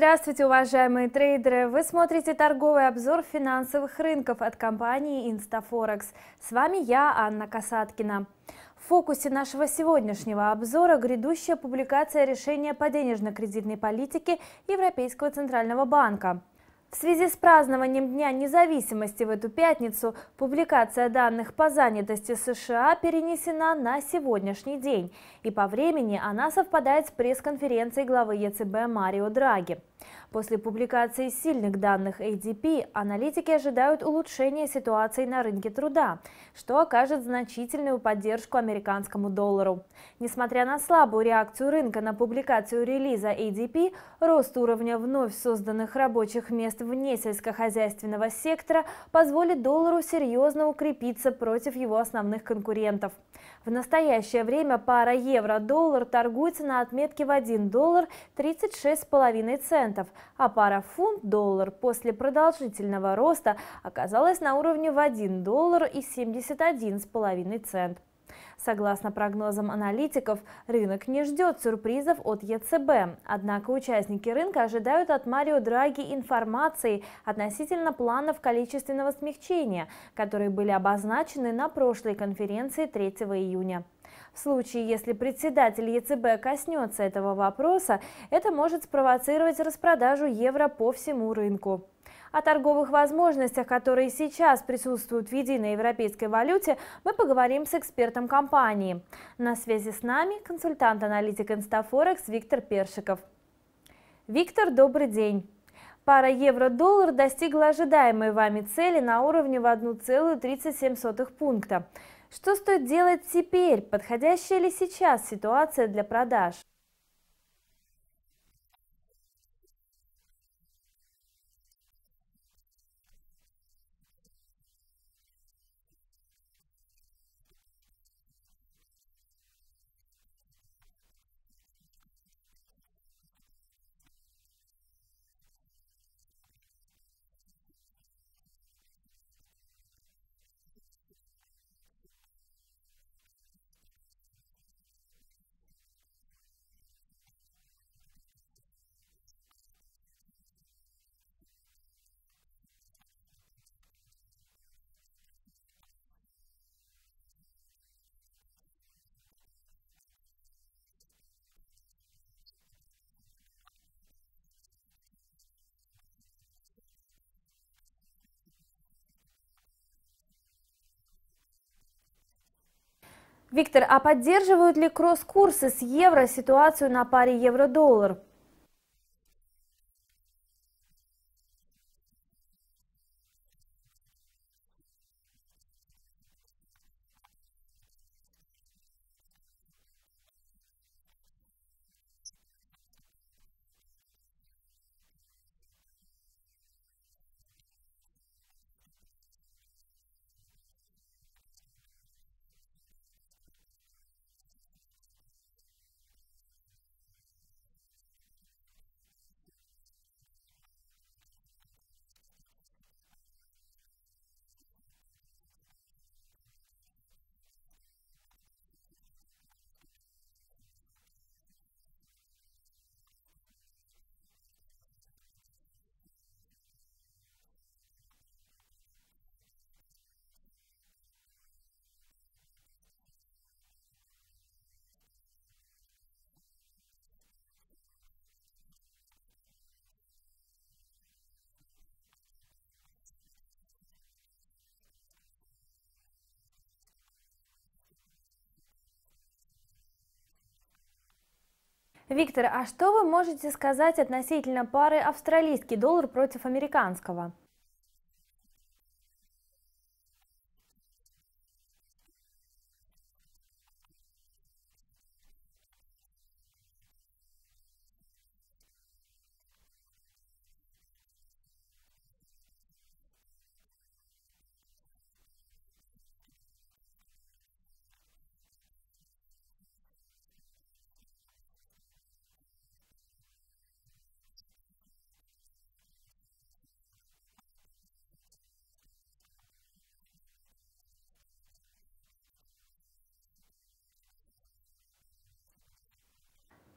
Здравствуйте, уважаемые трейдеры! Вы смотрите торговый обзор финансовых рынков от компании Instaforex. С вами я, Анна Касаткина. В фокусе нашего сегодняшнего обзора грядущая публикация решения по денежно-кредитной политике Европейского Центрального банка. В связи с празднованием Дня независимости в эту пятницу публикация данных по занятости США перенесена на сегодняшний день, и по времени она совпадает с пресс-конференцией главы ЕЦБ Марио Драги. После публикации сильных данных ADP а аналитики ожидают улучшения ситуации на рынке труда, что окажет значительную поддержку американскому доллару. Несмотря на слабую реакцию рынка на публикацию релиза ADP, а рост уровня вновь созданных рабочих мест средств вне сельскохозяйственного сектора позволит доллару серьезно укрепиться против его основных конкурентов. В настоящее время пара евро-доллар торгуется на отметке в 1 доллар 36,5 центов, а пара фунт-доллар после продолжительного роста оказалась на уровне в 1 доллар и 71,5 цент. Согласно прогнозам аналитиков, рынок не ждет сюрпризов от ЕЦБ. Однако участники рынка ожидают от Марио Драги информации относительно планов количественного смягчения, которые были обозначены на прошлой конференции 3 июня. В случае, если председатель ЕЦБ коснется этого вопроса, это может спровоцировать распродажу евро по всему рынку. О торговых возможностях, которые сейчас присутствуют в единой европейской валюте, мы поговорим с экспертом компании. На связи с нами консультант-аналитик Инстафорекс Виктор Першиков. Виктор, добрый день. Пара евро-доллар достигла ожидаемой вами цели на уровне в 1,37 пункта. Что стоит делать теперь? Подходящая ли сейчас ситуация для продаж? Виктор, а поддерживают ли кросс-курсы с евро ситуацию на паре евро-доллар? Виктор, а что вы можете сказать относительно пары австралийский доллар против американского?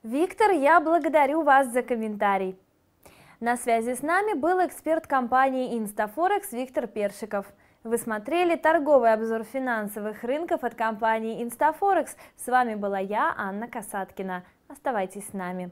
Виктор, я благодарю вас за комментарий. На связи с нами был эксперт компании InstaForex Виктор Першиков. Вы смотрели торговый обзор финансовых рынков от компании InstaForex. С вами была я, Анна Касаткина. Оставайтесь с нами.